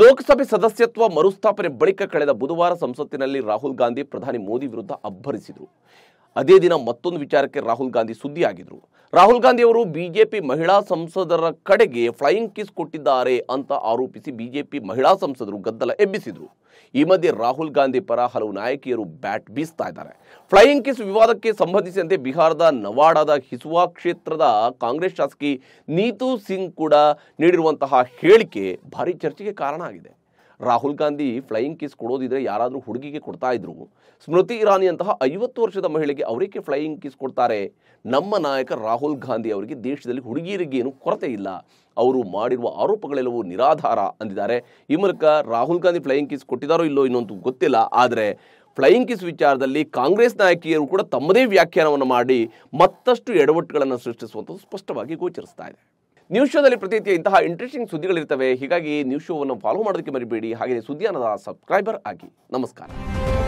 ಲೋಕಸಭೆ ಸದಸ್ಯತ್ವ ಮರುಸ್ಥಾಪನೆ ಬಳಿಕ ಕಳೆದ ಬುಧವಾರ ಸಂಸತ್ತಿನಲ್ಲಿ ರಾಹುಲ್ ಗಾಂಧಿ ಪ್ರಧಾನಿ ಮೋದಿ ವಿರುದ್ಧ ಅಬ್ಬರಿಸಿದರು ಅದೇ ದಿನ ಮತ್ತೊಂದು ವಿಚಾರಕ್ಕೆ ರಾಹುಲ್ ಗಾಂಧಿ ಸುದ್ದಿಯಾಗಿದ್ರು ರಾಹುಲ್ ಗಾಂಧಿ ಅವರು ಬಿಜೆಪಿ ಮಹಿಳಾ ಸಂಸದರ ಕಡೆಗೆ ಫ್ಲೈಯಿಂಗ್ ಕಿಸ್ ಕೊಟ್ಟಿದ್ದಾರೆ ಅಂತ ಆರೋಪಿಸಿ ಬಿಜೆಪಿ ಮಹಿಳಾ ಸಂಸದರು ಗದ್ದಲ ಎಬ್ಬಿಸಿದ್ರು ಈ ಮಧ್ಯೆ ರಾಹುಲ್ ಗಾಂಧಿ ಪರ ಹಲವು ನಾಯಕಿಯರು ಬ್ಯಾಟ್ ಬೀಸ್ತಾ ಇದ್ದಾರೆ ಫ್ಲೈಯಿಂಗ್ ಕಿಸ್ ವಿವಾದಕ್ಕೆ ಸಂಬಂಧಿಸಿದಂತೆ ಬಿಹಾರದ ನವಾಡಾದ ಹಿಸುವಾ ಕ್ಷೇತ್ರದ ಕಾಂಗ್ರೆಸ್ ಶಾಸಕಿ ನೀತು ಸಿಂಗ್ ಕೂಡ ನೀಡಿರುವಂತಹ ಹೇಳಿಕೆ ಭಾರಿ ಚರ್ಚೆಗೆ ಕಾರಣ ಆಗಿದೆ ರಾಹುಲ್ ಗಾಂಧಿ ಫ್ಲೈಯಿಂಗ್ ಕಿಸ್ ಕೊಡೋದಿದ್ರೆ ಯಾರಾದರೂ ಹುಡುಗಿಗೆ ಕೊಡ್ತಾ ಇದ್ರು ಸ್ಮೃತಿ ಇರಾನಿ ಐವತ್ತು ವರ್ಷದ ಮಹಿಳೆಗೆ ಅವರಿಗೆ ಫ್ಲೈಯಿಂಗ್ ಕಿಸ್ ಕೊಡ್ತಾರೆ ನಮ್ಮ ನಾಯಕ ರಾಹುಲ್ ಗಾಂಧಿ ಅವರಿಗೆ ದೇಶದಲ್ಲಿ ಹುಡುಗಿಯರಿಗೆ ಏನು ಕೊರತೆ ಇಲ್ಲ ಅವರು ಮಾಡಿರುವ ಆರೋಪಗಳೆಲ್ಲವೂ ನಿರಾಧಾರ ಅಂದಿದ್ದಾರೆ ಈ ಮೂಲಕ ರಾಹುಲ್ ಗಾಂಧಿ ಫ್ಲೈಯಿಂಗ್ ಕಿಸ್ ಕೊಟ್ಟಿದ್ದಾರೋ ಇಲ್ಲೋ ಇನ್ನೊಂದು ಗೊತ್ತಿಲ್ಲ ಆದರೆ ಫ್ಲೈಯಿಂಗ್ ಕಿಸ್ ವಿಚಾರದಲ್ಲಿ ಕಾಂಗ್ರೆಸ್ ನಾಯಕಿಯರು ಕೂಡ ತಮ್ಮದೇ ವ್ಯಾಖ್ಯಾನವನ್ನು ಮಾಡಿ ಮತ್ತಷ್ಟು ಎಡವಟ್ಟುಗಳನ್ನು ಸೃಷ್ಟಿಸುವಂಥದ್ದು ಸ್ಪಷ್ಟವಾಗಿ ಗೋಚರಿಸ್ತಾ ಇದೆ ನ್ಯೂಸ್ ಶೋದಲ್ಲಿ ಪ್ರತಿನಿತ್ಯ ಇಂತಹ ಇಂಟ್ರೆಸ್ಟಿಂಗ್ ಸುದ್ದಿಗಳಿರ್ತವೆ ಹೀಗಾಗಿ ನ್ಯೂಸ್ ಶೋವನ್ನು ಫಾಲೋ ಮಾಡೋದಕ್ಕೆ ಮರಿಬೇಡಿ ಹಾಗೆ ಸುದ್ದಿಯಾನದ ಸಬ್ಸ್ಕ್ರೈಬರ್ ಆಗಿ ನಮಸ್ಕಾರ